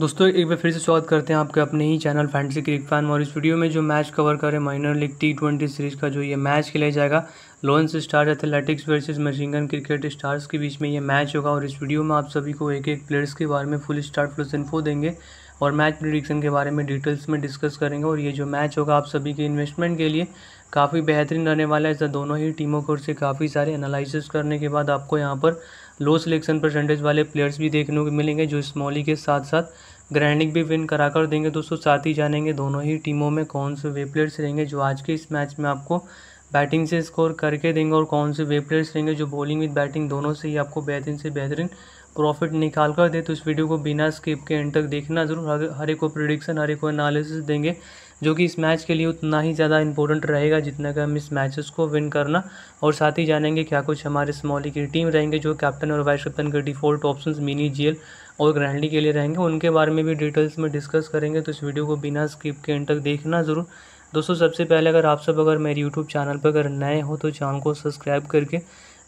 दोस्तों एक बार फिर से स्वागत करते हैं आपके अपने ही चैनल फैंटसी क्रिक फैन और इस वीडियो में जो मैच कवर कर रहे minor league T twenty series का जो ये मैच खेला जाएगा Lone Star Athletics versus Michigan Cricket Stars के बीच में ये मैच होगा और इस वीडियो में आप सभी को एक एक प्लेयर्स के बारे में फुल स्टार प्लस इन्फो देंगे और मैच प्रिडिक्शन के बारे में डिटेल्स में डिस्कस करेंगे और ये जो मैच होगा आप सभी के इन्वेस्टमेंट के लिए काफ़ी बेहतरीन रहने वाला है दोनों ही टीमों को से काफ़ी सारे एनालिसिस करने के बाद आपको यहाँ पर लो सिलेक्शन परसेंटेज वाले प्लेयर्स भी देखने को मिलेंगे जो स्मॉली के साथ साथ ग्रैंडिंग भी विन करा कर देंगे दोस्तों साथ ही जानेंगे दोनों ही टीमों में कौन से वे प्लेयर्स रहेंगे जो आज के इस मैच में आपको बैटिंग से स्कोर करके देंगे और कौन से वे प्लेयर्स रहेंगे जो बॉलिंग विद बैटिंग दोनों से ही आपको बेहतरीन से बेहतरीन प्रॉफिट निकाल कर दे तो इस वीडियो को बिना स्किप के एंड तक देखना जरूर हर एक को प्रिडिक्शन हर एक को एनालिसिस देंगे जो कि इस मैच के लिए उतना ही ज़्यादा इंपॉर्टेंट रहेगा जितना कि हम इस मैचेस को विन करना और साथ ही जानेंगे क्या कुछ हमारे स्मॉली की टीम रहेंगे जो कैप्टन और वाइस कैप्टन के डिफ़ॉल्ट ऑप्शन मिनी जी और ग्रैंडली के लिए रहेंगे उनके बारे में भी डिटेल्स में डिस्कस करेंगे तो इस वीडियो को बिना स्किप के एंड तक देखना ज़रूर दोस्तों सबसे पहले अगर आप सब अगर मेरे यूट्यूब चैनल पर अगर नए हो तो चैनल को सब्सक्राइब करके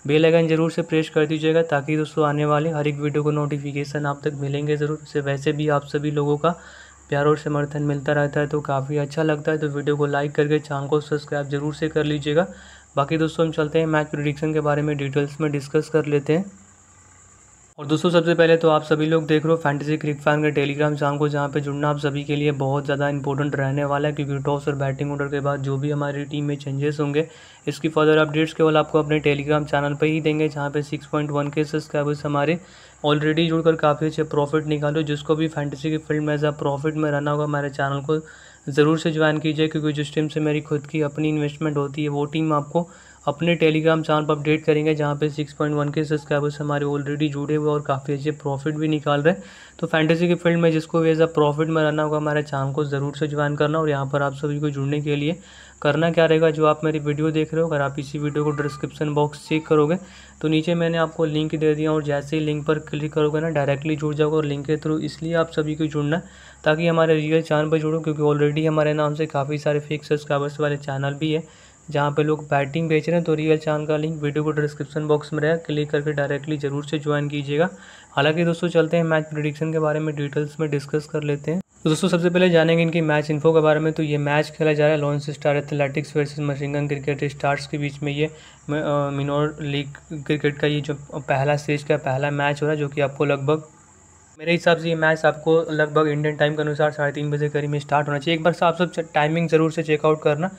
बेल आइकन जरूर से प्रेस कर दीजिएगा ताकि दोस्तों आने वाले हर एक वीडियो को नोटिफिकेशन आप तक मिलेंगे ज़रूर से वैसे भी आप सभी लोगों का प्यार और समर्थन मिलता रहता है तो काफ़ी अच्छा लगता है तो वीडियो को लाइक करके चैनल को सब्सक्राइब जरूर से कर लीजिएगा बाकी दोस्तों हम चलते हैं मैच प्रिडिक्शन के बारे में डिटेल्स में डिस्कस कर लेते हैं और दोस्तों सबसे पहले तो आप सभी लोग देख रहे हो फैंटेसी क्रिक फैन के टेलीग्राम शाम को जहाँ पे जुड़ना आप सभी के लिए बहुत ज़्यादा इंपॉर्टेंट रहने वाला है क्योंकि टॉस और बैटिंग ऑर्डर के बाद जो भी हमारी टीम में चेंजेस होंगे इसकी फर्दर अपडेट्स केवल आपको अपने टेलीग्राम चैनल पर ही देंगे जहाँ पे सिक्स पॉइंट वन के सब्सक्राइबर्स हमारे ऑलरेडी जुड़कर काफ़ी अच्छे प्रॉफिट निकालो जिसको भी फैंटेसी की फील्ड में एज प्रॉफिट में रहना होगा हमारे चैनल को ज़रूर से ज्वाइन कीजिए क्योंकि जिस टीम से मेरी खुद की अपनी इन्वेस्टमेंट होती है वो टीम आपको अपने टेलीग्राम चैनल पर अपडेट करेंगे जहाँ पे 6.1 के सब्सक्राइबर्स हमारे ऑलरेडी जुड़े हुए और काफ़ी अच्छे प्रॉफिट भी निकाल रहे हैं तो फैंटेसी के फील्ड में जिसको भी एज आ प्रॉफिट में रहना होगा हमारे चैनल को ज़रूर से ज्वाइन करना और यहाँ पर आप सभी को जुड़ने के लिए करना क्या रहेगा जो आप मेरी वीडियो देख रहे हो अगर आप इसी वीडियो को डिस्क्रिप्शन बॉक्स चेक करोगे तो नीचे मैंने आपको लिंक दे दिया और जैसे ही लिंक पर क्लिक करोगे ना डायरेक्टली जुड़ जाओगे और लिंक के थ्रू इसलिए आप सभी को जुड़ना ताकि हमारे रियल चैनल पर जुड़ो क्योंकि ऑलरेडी हमारे नाम से काफ़ी सारे फेक सब्सक्राइबर्स वाले चैनल भी है जहाँ पे लोग बैटिंग बेच रहे हैं तो रियल चांद का लिंक वीडियो को डिस्क्रिप्शन बॉक्स में रहेगा क्लिक करके डायरेक्टली जरूर से ज्वाइन कीजिएगा हालांकि दोस्तों चलते हैं मैच प्रिडिक्शन के बारे में डिटेल्स में डिस्कस कर लेते हैं तो दोस्तों सबसे पहले जानेंगे इनकी मैच इन्फो के बारे में तो ये मैच खेला जा रहा है Lone Star Athletics versus Michigan Cricket Stars के बीच में ये मिनोर लीग क्रिकेट का ये जो पहला स्टेज का पहला मैच हो रहा है जो कि आपको लगभग मेरे हिसाब से ये मैच आपको लगभग इंडियन टाइम के अनुसार साढ़े तीन बजे करीब में स्टार्ट होना चाहिए एक बार से आप सब टाइमिंग ज़रूर से चेकआउट करना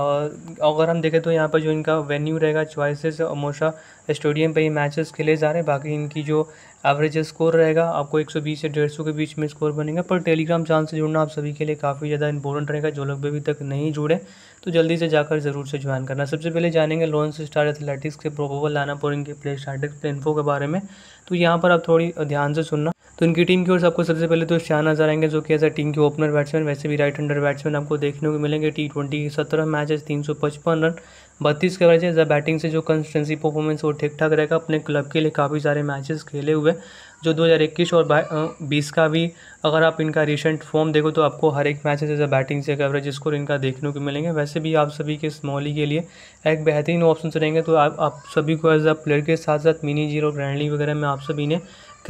और अगर हम देखें तो यहाँ पर जो इनका वेन्यू रहेगा चॉइसेस मोशा स्टेडियम पर ये मैचेस खेले जा रहे हैं बाकी इनकी जो एवरेज स्कोर रहेगा आपको 120 से 150 के बीच में स्कोर बनेगा पर टेलीग्राम चैनल से जुड़ना आप सभी के लिए काफ़ी ज़्यादा इंपॉर्टेंट रहेगा जो लोग अभी तक नहीं जुड़े तो जल्दी से जाकर ज़रूर से ज्वाइन करना सबसे पहले जानेंगे लॉन्स स्टार एथलेटिक्स के प्रोपोवल लाना पर इनके प्ले स्टार्टिक्स इन्फो के बारे में तो यहाँ पर आप थोड़ी ध्यान से सुनना तो इनकी टीम की ओर से आपको सबसे पहले तो शाह नजर आएंगे जो कि एज ए टीम के ओपनर बैट्समैन वैसे भी राइट हैंडर बैट्समैन आपको देखने को मिलेंगे टी ट्वेंटी सत्रह मैचेस तीन सौ पचपन रन बत्तीस के एवरेज है जब बैटिंग से जो कंसिस्टेंसी परफॉर्मेंस वो ठीक ठाक रहेगा अपने क्लब के लिए काफ़ी सारे मैचेस खेले हुए जो 2021 और बीस का भी अगर आप इनका रिसेंट फॉर्म देखो तो आपको हर एक मैच जैसे बैटिंग से एवरेज स्कोर इनका देखने को मिलेंगे वैसे भी आप सभी के स्मॉली e के लिए एक बेहतरीन ऑप्शन रहेंगे तो आप, आप सभी को एज अ प्लेयर के साथ साथ मिनी जीरो ग्रैंडली वगैरह में आप सभी ने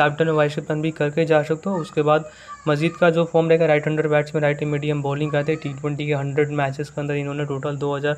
कैप्टन और वाइस कैप्टन भी करके जा सकते हो उसके बाद मजीद का जो फॉर्म रहेगा राइट हंड्रेड में राइट मीडियम बॉलिंग करते टी ट्वेंटी के हंड्रेड मैचेस के अंदर इन्होंने टोटल दो हज़ार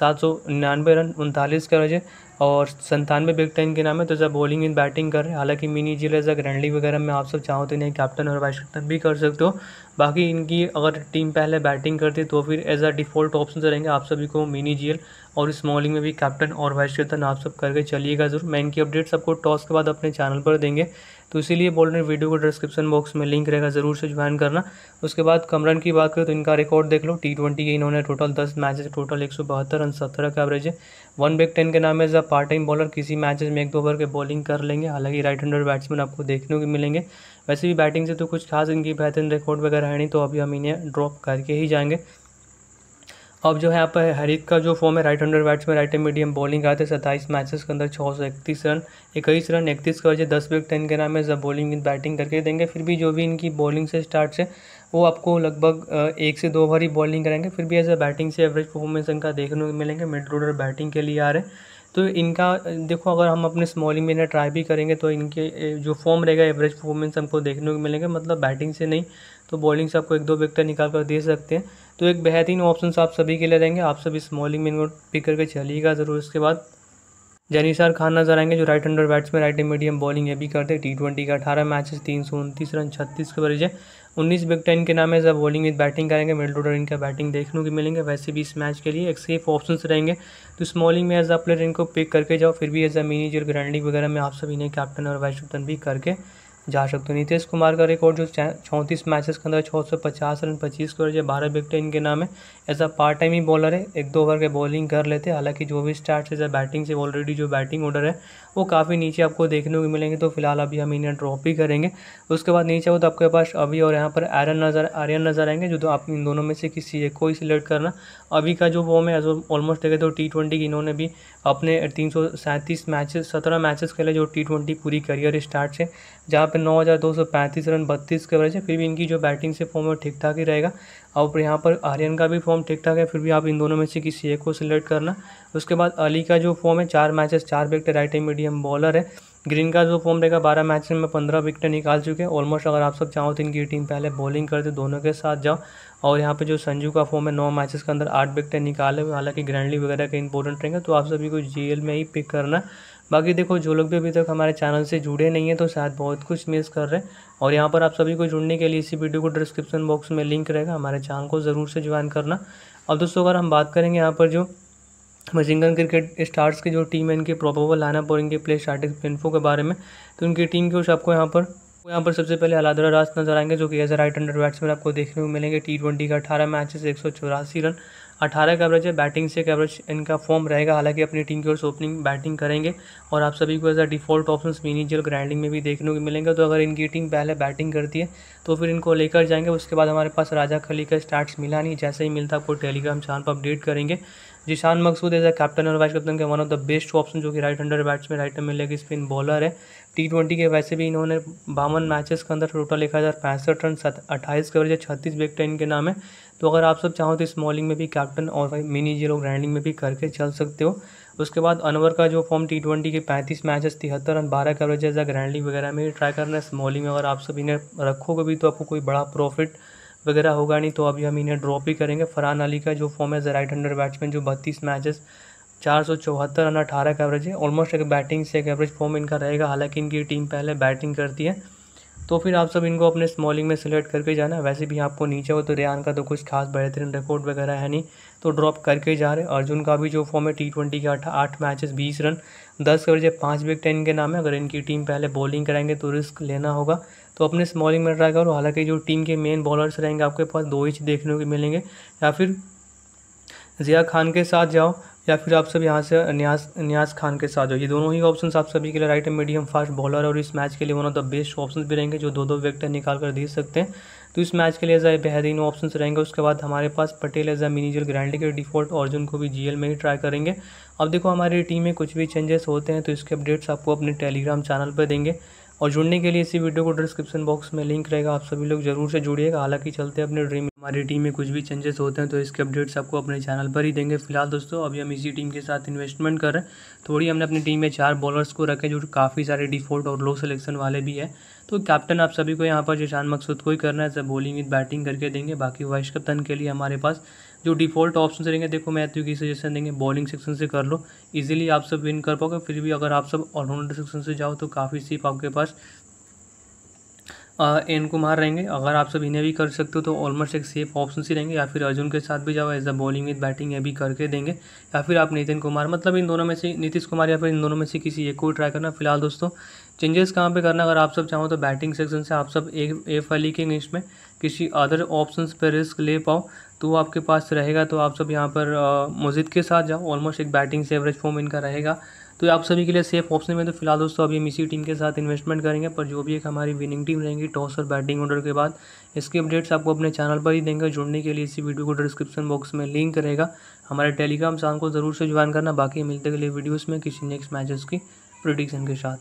सात सौ निन्यानवे रन उनतालीस रजे और संतानवे बिग टेन के नाम है तो जब बॉलिंग इन बैटिंग कर रहे हैं हालांकि मिनी जिलेज या ग्रैंडली वगैरह में आप सब चाहो तो इन्हें कैप्टन और वाइस कैप्टन भी कर सकते हो बाकी इनकी अगर टीम पहले बैटिंग करती है तो फिर एज अ डिफ़ॉल्ट ऑप्शन रहेंगे आप सभी को मिनी जी और स्मॉलिंग में भी कैप्टन और वाइस कैप्टन आप सब करके चलिएगा जरूर मैं इनकी अपडेट्स आपको टॉस के बाद अपने चैनल पर देंगे तो इसीलिए बोल रहे हैं वीडियो को डिस्क्रिप्शन बॉक्स में लिंक रहेगा ज़रूर से ज्वाइन करना उसके बाद कमरन की बात करें तो इनका रिकॉर्ड देख लो टी ट्वेंटी के इन्होंने टोटल दस मैचेस टोटल एक सौ बहत्तर रन सत्रह का एवरेज है वन बैक टेन के नाम है जब पार्ट टाइम बॉलर किसी मैच में एक दो ओवर के बॉलिंग कर लेंगे हालांकि राइट हैंडर बैट्समैन आपको देखने को मिलेंगे वैसे भी बैटिंग से तो कुछ खास इनकी बेहतरीन रिकॉर्ड वगैरह है नहीं तो अभी हम इन्हें ड्रॉप करके ही जाएंगे अब जो है यहाँ पर हरीत का जो फॉर्म है right handed batsman right hand medium bowling आते सत्ताईस मैचेस के अंदर छः सौ इकतीस रन इक्कीस रन इकतीस कर दे दस विकेट इनके नाम है जब बॉलिंग बैटिंग करके देंगे फिर भी जो भी इनकी बॉलिंग से स्टार्ट से वो आपको लगभग एक से दो ओवर ही बॉलिंग करेंगे फिर भी ऐसा बैटिंग से एवरेज परफॉर्मेंस इनका देखने को मिलेंगे मिड रोडर बैटिंग के लिए आ रहे हैं तो इनका देखो अगर हम अपने स्मॉलिंग में इन्हें ट्राई भी करेंगे तो इनके जो फॉर्म रहेगा एवरेज परफॉर्मेंस हमको देखने को मिलेंगे मतलब बैटिंग से नहीं तो बॉलिंग से आपको एक दो विकटें निकाल कर दे सकते हैं तो एक बेहतरीन ऑप्शन आप सभी के लिए रहेंगे आप सब इस बॉलिंग में इनको पिक करके चलिएगा ज़रूर इसके बाद जनीसार खान नजर आएंगे जो right handed batsman right hand medium bowling ये भी करते हैं टी ट्वेंटी का अठारह मैचेस तीन सौ उनतीस रन छत्तीस के बरीज है उन्नीस बिग टेन के नाम है जब बॉलिंग विद बैटिंग करेंगे मिडल ऑर्डर इनका बैटिंग देखने को मिलेंगे वैसे भी इस मैच के लिए एक सेफ ऑप्शन रहेंगे तो स्मॉलिंग में एज अ प्लेयर इनको पिक करके जाओ फिर भी एज अ मिनी जो वगैरह में आप सभी इन्हें कैप्टन और वाइस कैप्टन भी करके जा सकते हो नीतीश कुमार का रिकॉर्ड जो चौंतीस मैचेस के अंदर छः सौ पचास रन पच्चीस करोड़ या बारह विकेट इनके नाम है ऐसा पार्ट टाइम ही बॉलर है एक दो ओवर के बॉलिंग कर लेते हैं हालांकि जो भी स्टार्ट है बैटिंग से ऑलरेडी जो बैटिंग ऑर्डर है वो काफ़ी नीचे आपको देखने को मिलेंगे तो फिलहाल अभी हम इन्हें ड्रॉप ही करेंगे उसके बाद नीचे हो तो आपके पास अभी और यहाँ पर आयरन नजर आर्यन नजर आएंगे जो तो आप इन दोनों में से किसी एक को ही सिलेक्ट करना अभी का जो फॉर्म है ऑलमोस्ट देखे तो टी ट्वेंटी की इन्होंने भी अपने तीन सौ सैंतीस मैचेस सत्रह मैचेस खेले जो टी ट्वेंटी पूरी करियर स्टार्ट से जहाँ पे नौ हज़ार दो सौ पैंतीस रन बत्तीस के एवरेज है फिर भी इनकी जो बैटिंग से फॉर्म है ठीक ठाक ही रहेगा और यहाँ पर आर्यन का भी फॉर्म ठीक ठाक है फिर भी आप इन दोनों में से किसी एक को सिलेक्ट करना उसके बाद अली का जो फॉर्म है चार मैचेस चार wicket right hand medium bowler है ग्रीन का जो फॉर्म रहेगा बारह मैच में पंद्रह विकेट निकाल चुके हैं ऑलमोस्ट अगर आप सब चाहो तो इनकी टीम पहले बॉलिंग कर दे दोनों के साथ जाओ और यहाँ पर जो संजू का फॉर्म है नौ मैचेस के अंदर आठ विकेट निकाले हुए हालांकि ग्रैंडली वगैरह के इंपॉर्टेंट रहेंगे तो आप सभी को जी में ही पिक करना बाकी देखो जो लोग भी अभी तक हमारे चैनल से जुड़े नहीं हैं तो शायद बहुत कुछ मिस कर रहे हैं और यहाँ पर आप सभी को जुड़ने के लिए इसी वीडियो को डिस्क्रिप्शन बॉक्स में लिंक रहेगा हमारे चैनल को ज़रूर से ज्वाइन करना अब दोस्तों अगर हम बात करेंगे यहाँ पर जो मजिंगन क्रिकेट स्टार्स की जो टीम है इनके प्रॉपर लाना पड़ेंगे इनके प्ले स्टार्टिंग इन्फो के बारे में तो उनकी टीम के आपको यहाँ पर यहाँ पर सबसे पहले अलादरा रास नजर आएंगे जो कि as a right handed batsman आपको देखने को मिलेंगे टी ट्वेंटी का अठारह मैचेस एक सौ चौरासी रन अठारह का एवरेज है बैटिंग से एवरेज इनका फॉर्म रहेगा हालांकि अपनी टीम की ओर से ओपनिंग बैटिंग करेंगे और आप सभी को ऐसा डिफॉल्ट ऑप्शन मीनिजियल ग्राइंडिंग में भी देखने को मिलेंगे तो अगर इनकी टीम पहले बैटिंग करती है तो फिर इनको लेकर जाएंगे उसके बाद हमारे पास राजा खली का स्टार्ट मिला नहीं जैसे ही मिलता आपको टेलीग्राम चैनल पर अपडेट करेंगे Zeeshan Maqsood as a captain और वाइस कैप्टन के one of the best option जो कि राइट बैट्स में राइट में लेग स्पिन बॉलर है टी ट्वेंटी के वैसे भी इन्होंने बावन मैचेस के अंदर टोटल एक हज़ार पैंसठ रन अट्ठाईस कवर या छत्तीस टेन इनके नाम है तो अगर आप सब चाहो तो स्मॉलिंग में भी कैप्टन और मिनी जीरो ग्राइंडिंग में भी करके चल सकते हो उसके बाद अनवर का जो फॉर्म टी ट्वेंटी के पैंतीस मैचेस तिहत्तर रन बारह कवरेज या वगैरह में ट्राई करना है स्मॉलिंग में अगर आप सब इन्हें रखोगे भी तो आपको कोई बड़ा प्रॉफिट वगैरह होगा नहीं तो अभी हम इन्हें ड्रॉप भी करेंगे फरहान अली का जो फॉर्म है एज राइट हंडर बैट्समैन जो बत्तीस मैचेस चार सौ चौहत्तर रन अठारह का एवरेज है ऑलमोस्ट एक बैटिंग से एक एवरेज फॉर्म इनका रहेगा हालांकि इनकी टीम पहले बैटिंग करती है तो फिर आप सब इनको अपने स्मॉलिंग में सेलेक्ट करके जाना वैसे भी आपको नीचे हो तो रेहान का तो कुछ खास बेहतरीन रिकॉर्ड वगैरह है नहीं तो ड्रॉप करके जा रहे अर्जुन का भी जो फॉर्म है टी ट्वेंटी के आठ आठ मैचेस बीस रन दस कवर जब पाँच टेन इनके नाम है अगर इनकी टीम पहले बॉलिंग कराएंगे तो रिस्क लेना होगा तो अपने स्मॉलिंग में ट्राई करो हालांकि जो टीम के मेन बॉलर्स रहेंगे आपके पास दो इंच देखने को मिलेंगे या फिर ज़िया खान के साथ जाओ या फिर आप सब यहाँ से न्याज न्याज खान के साथ हो ये दोनों ही ऑप्शन आप सभी के लिए राइट है मीडियम फास्ट बॉलर और इस मैच के लिए one of the best option भी रहेंगे जो दो दो विकेट निकाल कर दे सकते हैं तो इस मैच के लिए जो बेहतरीन ऑप्शन रहेंगे उसके बाद हमारे पास पटेल एज मिनीजर ग्रैंड के डिफॉल्ट अर्जुन को भी जी में ही ट्राई करेंगे अब देखो हमारी टीम में कुछ भी चेंजेस होते हैं तो इसके अपडेट्स आपको अपने टेलीग्राम चैनल पर देंगे और जुड़ने के लिए इसी वीडियो को डिस्क्रिप्शन बॉक्स में लिंक रहेगा आप सभी लोग जरूर से जुड़िएगा हालांकि चलते हैं अपने ड्रीम हमारी टीम में कुछ भी चेंजेस होते हैं तो इसके अपडेट्स आपको अपने चैनल पर ही देंगे फिलहाल दोस्तों अभी हम इसी टीम के साथ इन्वेस्टमेंट कर रहे हैं थोड़ी हमने अपनी टीम में चार बॉलर्स को रखे जो काफ़ी सारे डिफॉल्ट और लो सिलेक्शन वाले भी है तो कैप्टन आप सभी को यहाँ पर शान मकसूद को ही करना है सब बॉलिंग विद बैटिंग करके देंगे बाकी वाइस कप्तान के लिए हमारे पास जो डिफ़ॉल्ट ऑप्शन रहेंगे देखो मैथ्यू की सजेशन देंगे बॉलिंग सेक्शन से कर लो इजीली आप सब विन कर पाओगे फिर भी अगर आप सब ऑलराउंडर सेक्शन से जाओ तो काफ़ी सीप आपके पास एन कुमार रहेंगे अगर आप सब इन्हें भी कर सकते हो तो ऑलमोस्ट एक सेफ ऑप्शन ही रहेंगे या फिर अर्जुन के साथ भी जाओ as a bowling with batting ये भी करके देंगे या फिर आप नितिन कुमार मतलब इन दोनों में से नीतीश कुमार या फिर इन दोनों में से किसी एक को ट्राई करना फिलहाल दोस्तों चेंजेस कहाँ पे करना अगर आप सब चाहो तो बैटिंग सेक्शन से आप सब ए एफ अली के इंग्लिश में किसी अदर ऑप्शन पर रिस्क ले पाओ तो वो आपके पास रहेगा तो आप सब यहाँ पर मस्जिद के साथ जाओ ऑलमोस्ट एक बैटिंग से एवरेज फॉर्म इनका रहेगा तो आप सभी के लिए सेफ ऑप्शन में तो फिलहाल दोस्तों अभी हम इसी टीम के साथ इन्वेस्टमेंट करेंगे पर जो भी एक हमारी विनिंग टीम रहेंगी टॉस और बैटिंग ऑर्डर के बाद इसके अपडेट्स आपको अपने चैनल पर ही देंगे जुड़ने के लिए इसी वीडियो को डिस्क्रिप्शन बॉक्स में लिंक रहेगा हमारे टेलीग्राम चैनल को ज़रूर से ज्वाइन करना बाकी मिलते के लिए वीडियोज़ में किसी नेक्स्ट मैचेस की प्रोडिक्शन के साथ